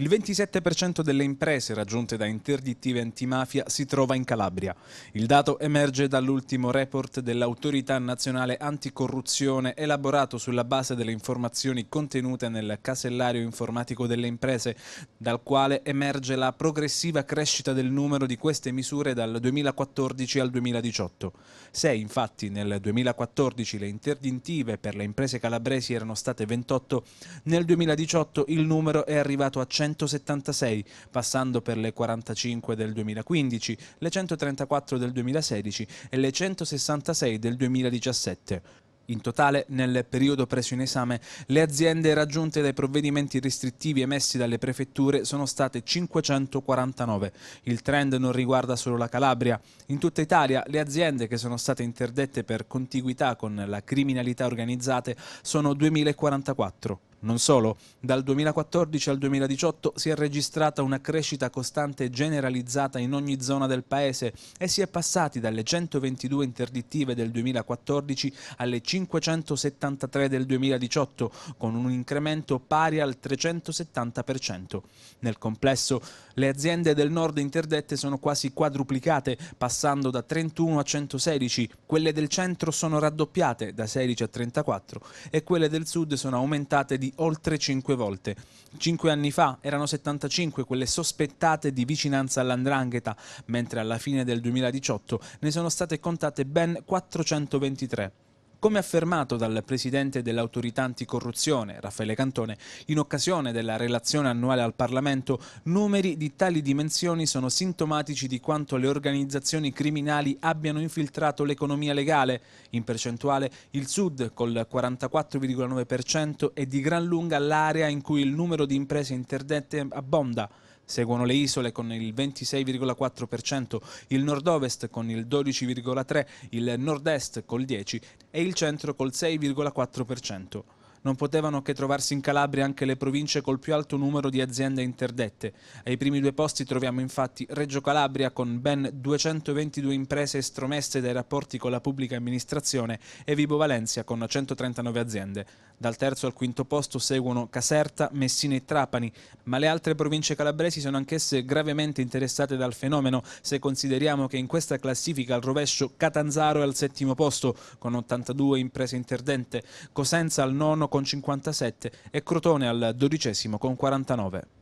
Il 27% delle imprese raggiunte da interdittive antimafia si trova in Calabria. Il dato emerge dall'ultimo report dell'Autorità Nazionale Anticorruzione elaborato sulla base delle informazioni contenute nel casellario informatico delle imprese, dal quale emerge la progressiva crescita del numero di queste misure dal 2014 al 2018. Se infatti nel 2014 le interdittive per le imprese calabresi erano state 28, nel 2018 il numero è arrivato a 100 176, passando per le 45 del 2015, le 134 del 2016 e le 166 del 2017. In totale, nel periodo preso in esame, le aziende raggiunte dai provvedimenti restrittivi emessi dalle prefetture sono state 549. Il trend non riguarda solo la Calabria. In tutta Italia, le aziende che sono state interdette per contiguità con la criminalità organizzate sono 2044. Non solo, dal 2014 al 2018 si è registrata una crescita costante generalizzata in ogni zona del paese e si è passati dalle 122 interdittive del 2014 alle 573 del 2018, con un incremento pari al 370%. Nel complesso, le aziende del nord interdette sono quasi quadruplicate, passando da 31 a 116, quelle del centro sono raddoppiate da 16 a 34 e quelle del sud sono aumentate di oltre 5 volte. Cinque anni fa erano 75 quelle sospettate di vicinanza all'andrangheta, mentre alla fine del 2018 ne sono state contate ben 423. Come affermato dal presidente dell'autorità anticorruzione, Raffaele Cantone, in occasione della relazione annuale al Parlamento, numeri di tali dimensioni sono sintomatici di quanto le organizzazioni criminali abbiano infiltrato l'economia legale. In percentuale il Sud, col 44,9%, è di gran lunga l'area in cui il numero di imprese interdette abbonda. Seguono le isole con il 26,4%, il nord-ovest con il 12,3%, il nord-est col 10% e il centro col 6,4% non potevano che trovarsi in Calabria anche le province col più alto numero di aziende interdette. Ai primi due posti troviamo infatti Reggio Calabria con ben 222 imprese estromesse dai rapporti con la pubblica amministrazione e Vibo Valencia con 139 aziende. Dal terzo al quinto posto seguono Caserta, Messina e Trapani, ma le altre province calabresi sono anch'esse gravemente interessate dal fenomeno se consideriamo che in questa classifica al rovescio Catanzaro è al settimo posto con 82 imprese interdette, Cosenza al nono con 57 e Crotone al dodicesimo con 49.